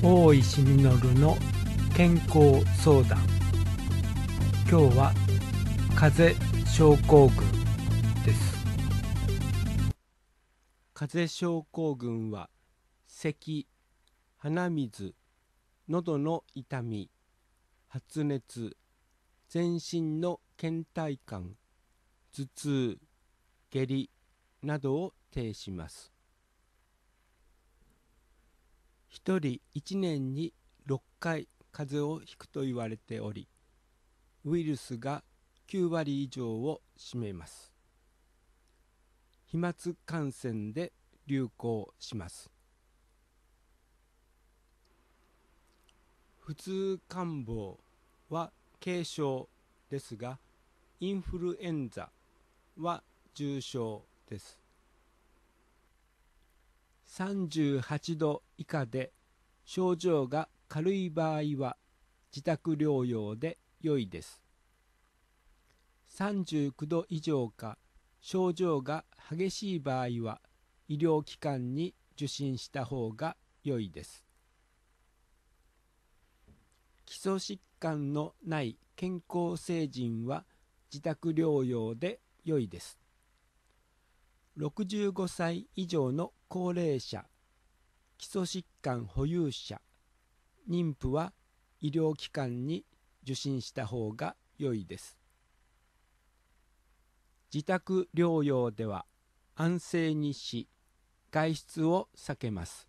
大石実の健康相談今日は風邪症候群です風邪症候群は咳鼻水喉の痛み発熱全身の倦怠感頭痛下痢などを呈します1人一年に6回風邪をひくと言われておりウイルスが9割以上を占めます飛沫感染で流行します普通感冒は軽症ですがインフルエンザは重症です38度以下で症状が軽い場合は自宅療養で良いです39度以上か症状が激しい場合は医療機関に受診した方が良いです基礎疾患のない健康成人は自宅療養で良いです65歳以上の高齢者基礎疾患保有者妊婦は医療機関に受診した方が良いです自宅療養では安静にし外出を避けます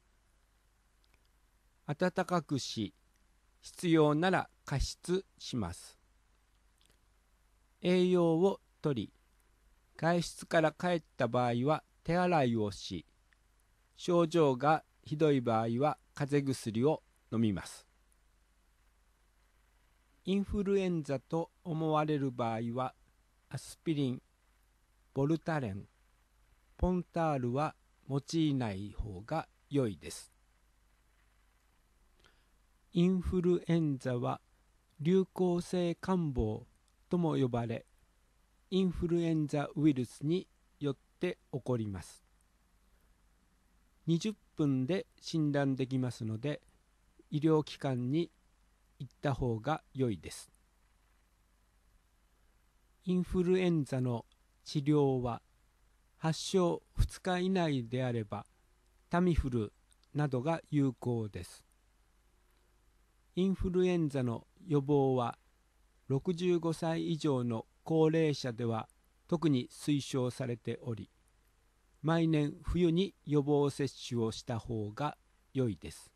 暖かくし必要なら加湿します栄養をとり外出から帰った場合は手洗いをし症状がひどい場合は風邪薬を飲みますインフルエンザと思われる場合はアスピリンボルタレンポンタールは用いない方が良いですインフルエンザは流行性感冒とも呼ばれインフルエンザウイルスによって起こります20分で診断できますので医療機関に行った方が良いですインフルエンザの治療は発症2日以内であればタミフルなどが有効ですインフルエンザの予防は65歳以上の高齢者では特に推奨されており毎年冬に予防接種をした方が良いです。